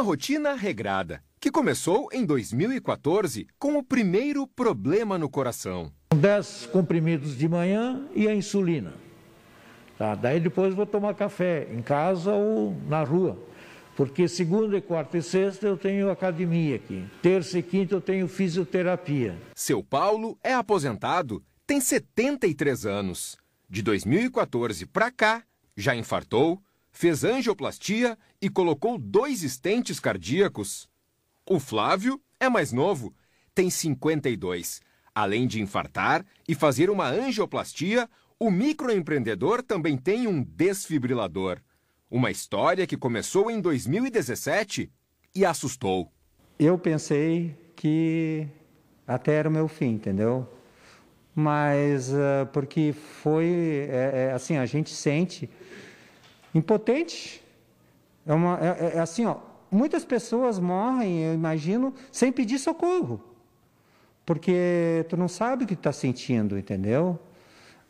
uma rotina regrada, que começou em 2014 com o primeiro problema no coração. 10 comprimidos de manhã e a insulina. Tá? Daí depois vou tomar café em casa ou na rua. Porque segunda, quarta e sexta eu tenho academia aqui. Terça e quinta eu tenho fisioterapia. Seu Paulo é aposentado, tem 73 anos. De 2014 para cá, já infartou, fez angioplastia e colocou dois estentes cardíacos. O Flávio é mais novo, tem 52. Além de infartar e fazer uma angioplastia, o microempreendedor também tem um desfibrilador. Uma história que começou em 2017 e assustou. Eu pensei que até era o meu fim, entendeu? Mas uh, porque foi é, é, assim, a gente sente impotente. É, uma, é, é, é assim, ó, muitas pessoas morrem, eu imagino, sem pedir socorro, porque tu não sabe o que está sentindo, entendeu?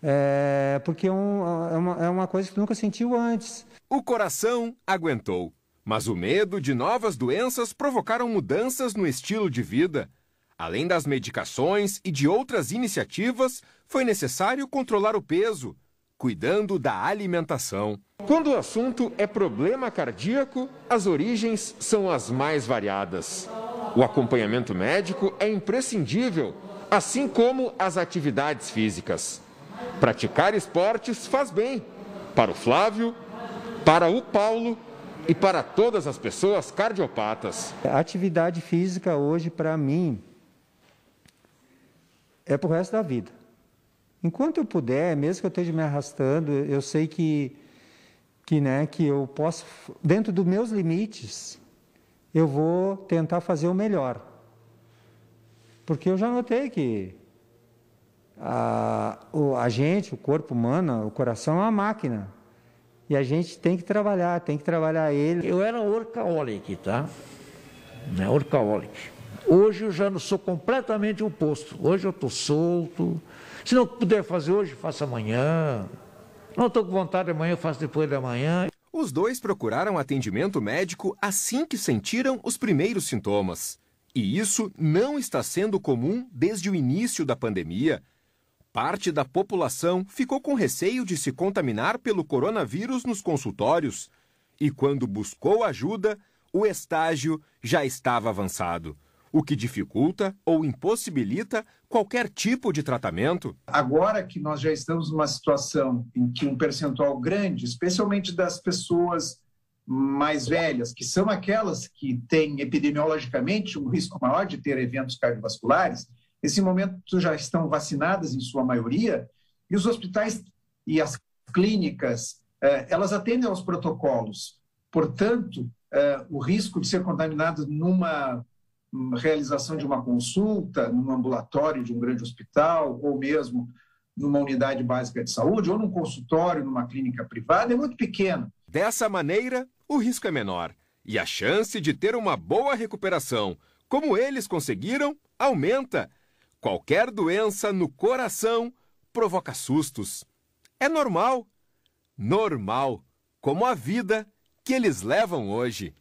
É, porque é um, é, uma, é uma coisa que tu nunca sentiu antes. O coração aguentou, mas o medo de novas doenças provocaram mudanças no estilo de vida. Além das medicações e de outras iniciativas, foi necessário controlar o peso, cuidando da alimentação. Quando o assunto é problema cardíaco, as origens são as mais variadas. O acompanhamento médico é imprescindível, assim como as atividades físicas. Praticar esportes faz bem para o Flávio, para o Paulo e para todas as pessoas cardiopatas. A atividade física hoje, para mim, é para o resto da vida. Enquanto eu puder, mesmo que eu esteja me arrastando, eu sei que, que, né, que eu posso, dentro dos meus limites, eu vou tentar fazer o melhor. Porque eu já notei que a, a gente, o corpo humano, o coração é uma máquina. E a gente tem que trabalhar, tem que trabalhar ele. Eu era orcaólico, tá? É orcaólico. Hoje eu já não sou completamente oposto. Hoje eu estou solto. Se não puder fazer hoje, faça amanhã. Não estou com vontade amanhã, faço depois da manhã. Os dois procuraram atendimento médico assim que sentiram os primeiros sintomas. E isso não está sendo comum desde o início da pandemia. Parte da população ficou com receio de se contaminar pelo coronavírus nos consultórios. E quando buscou ajuda, o estágio já estava avançado o que dificulta ou impossibilita qualquer tipo de tratamento. Agora que nós já estamos numa situação em que um percentual grande, especialmente das pessoas mais velhas, que são aquelas que têm epidemiologicamente um risco maior de ter eventos cardiovasculares, nesse momento já estão vacinadas em sua maioria, e os hospitais e as clínicas, eh, elas atendem aos protocolos. Portanto, eh, o risco de ser contaminado numa realização de uma consulta num ambulatório de um grande hospital, ou mesmo numa unidade básica de saúde, ou num consultório, numa clínica privada, é muito pequeno Dessa maneira, o risco é menor e a chance de ter uma boa recuperação, como eles conseguiram, aumenta. Qualquer doença no coração provoca sustos. É normal. Normal, como a vida que eles levam hoje.